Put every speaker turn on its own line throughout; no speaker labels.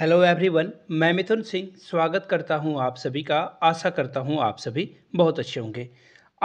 hello everyone मैं मिथुन सिंह स्वागत करता हूं आप सभी का आशा करता हूं आप सभी बहुत अच्छे होंगे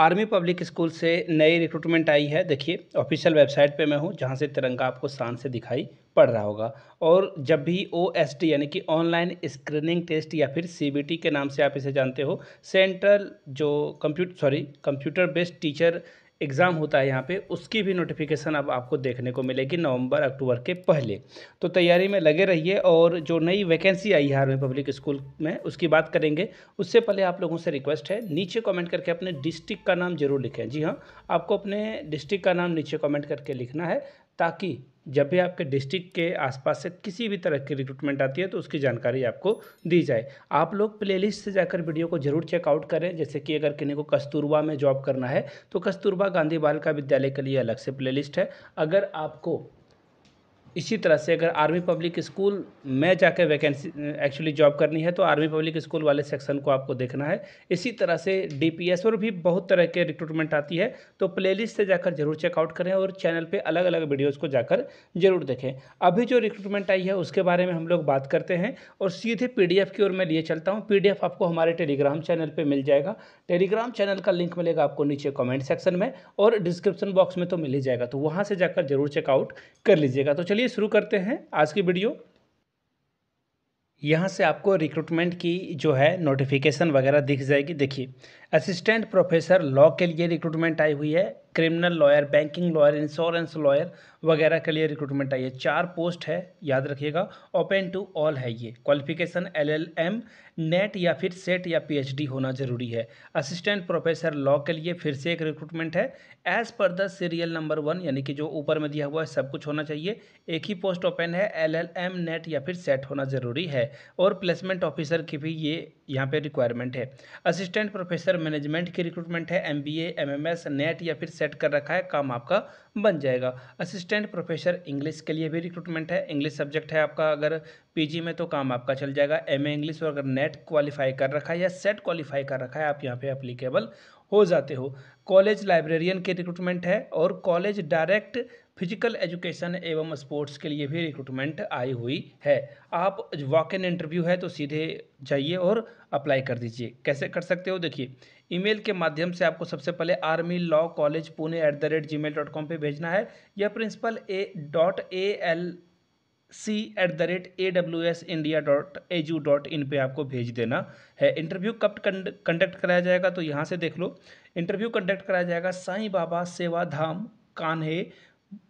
आर्मी पब्लिक स्कूल से नई रिक्रूटमेंट आई है देखिए ऑफिशियल वेबसाइट पे मैं हूं जहां से तिरंगा आपको शान से दिखाई पड़ रहा होगा और जब भी ओ एस टी यानी कि ऑनलाइन स्क्रीनिंग टेस्ट या फिर सी बी टी के नाम से आप इसे जानते हो सेंट्रल जो computer sorry computer based teacher exam होता है यहाँ पे उसकी भी नोटिफिकेशन अब आपको देखने को मिलेगी नवंबर अक्टूबर के पहले तो तैयारी में लगे रहिए और जो नई वैकेंसी आई है में पब्लिक स्कूल में उसकी बात करेंगे उससे पहले आप लोगों से रिक्वेस्ट है नीचे कमेंट करके अपने डिस्ट्रिक्ट का नाम जरूर लिखें जी हाँ आपको अपने डिस्ट्रिक्ट का नाम नीचे कॉमेंट करके लिखना है ताकि जब भी आपके डिस्ट्रिक्ट के आसपास से किसी भी तरह की रिक्रूटमेंट आती है तो उसकी जानकारी आपको दी जाए आप लोग प्लेलिस्ट से जाकर वीडियो को जरूर चेकआउट करें जैसे कि अगर किन्हीं को कस्तूरबा में जॉब करना है तो कस्तूरबा गांधी बालिका विद्यालय के लिए अलग से प्ले है अगर आपको इसी तरह से अगर आर्मी पब्लिक स्कूल में जाकर वैकेंसी एक्चुअली जॉब करनी है तो आर्मी पब्लिक स्कूल वाले सेक्शन को आपको देखना है इसी तरह से डीपीएस और भी बहुत तरह के रिक्रूटमेंट आती है तो प्लेलिस्ट से जाकर जरूर चेकआउट करें और चैनल पे अलग अलग वीडियोज़ को जाकर जरूर देखें अभी जो रिक्रूटमेंट आई है उसके बारे में हम लोग बात करते हैं और सीधे पी की ओर मैं लिए चलता हूँ पी आपको हमारे टेलीग्राम चैनल पर मिल जाएगा टेलीग्राम चैनल का लिंक मिलेगा आपको नीचे कॉमेंट सेक्शन में और डिस्क्रिप्शन बॉक्स में तो मिल ही जाएगा तो वहाँ से जाकर जरूर चेकआउट कर लीजिएगा तो चलिए चलिए शुरू करते हैं आज की वीडियो यहाँ से आपको रिक्रूटमेंट की जो है नोटिफिकेशन वगैरह दिख जाएगी देखिए असिस्टेंट प्रोफेसर लॉ के लिए रिक्रूटमेंट आई हुई है criminal lawyer banking lawyer insurance lawyer वगैरह के लिए रिक्रूटमेंट आई है चार पोस्ट है याद रखिएगा ओपन टू ऑल है ये क्वालिफिकेशन एलएलएम नेट या फिर सेट या पीएचडी होना जरूरी है असिस्टेंट प्रोफेसर लॉ के लिए फिर से एक रिक्रूटमेंट है as per the serial number one यानी कि जो ऊपर में दिया हुआ है सब कुछ होना चाहिए एक ही पोस्ट ओपन है एल नेट या फिर सेट होना जरूरी है और प्लेसमेंट ऑफिसर की भी ये यहाँ पर रिक्वायरमेंट है असिस्टेंट प्रोफेसर मैनेजमेंट की रिक्रूटमेंट है एम बी एमएमएस नेट या फिर सेट कर रखा है काम आपका बन जाएगा असिस्टेंट प्रोफेसर इंग्लिश के लिए भी रिक्रूटमेंट है इंग्लिश सब्जेक्ट है आपका अगर पीजी में तो काम आपका चल जाएगा एम इंग्लिश और अगर नेट क्वालिफाई e कर रखा है या सेट क्वालिफाई कर रखा है आप यहाँ पे अप्लीकेबल हो जाते हो कॉलेज लाइब्रेरियन के रिक्रूटमेंट है और कॉलेज डायरेक्ट फिजिकल एजुकेशन एवं स्पोर्ट्स के लिए भी रिक्रूटमेंट आई हुई है आप वॉक इन इंटरव्यू है तो सीधे जाइए और अप्लाई कर दीजिए कैसे कर सकते हो देखिए ईमेल के माध्यम से आपको सबसे पहले army law college Pune at the rate gmail dot com पर भेजना है या principal A dot A L C at the rate A W S India dot A U dot in पर आपको भेज देना है इंटरव्यू कब कंडक्ट कराया जाएगा तो यहाँ से देख लो इंटरव्यू कंडक्ट कराया जाएगा साईं बाबा सेवा धाम कान्हे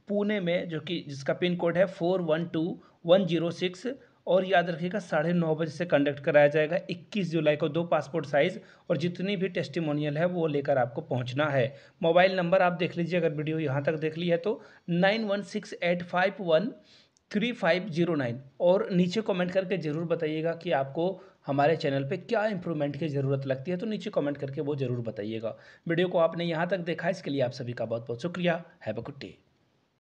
पुणे में जो कि जिसका पिन कोड है four one two one zero six और याद रखिएगा साढ़े नौ बजे से कंडक्ट कराया जाएगा 21 जुलाई को दो पासपोर्ट साइज़ और जितनी भी टेस्टिमोनियल है वो लेकर आपको पहुंचना है मोबाइल नंबर आप देख लीजिए अगर वीडियो यहाँ तक देख ली है तो nine one six eight five one three five zero nine और नीचे कमेंट करके ज़रूर बताइएगा कि आपको हमारे चैनल पे क्या इंप्रूवमेंट की ज़रूरत लगती है तो नीचे कमेंट करके वो ज़रूर बताइएगा वीडियो को आपने यहाँ तक देखा इसके लिए आप सभी का बहुत बहुत शुक्रिया हैव अ गुड डे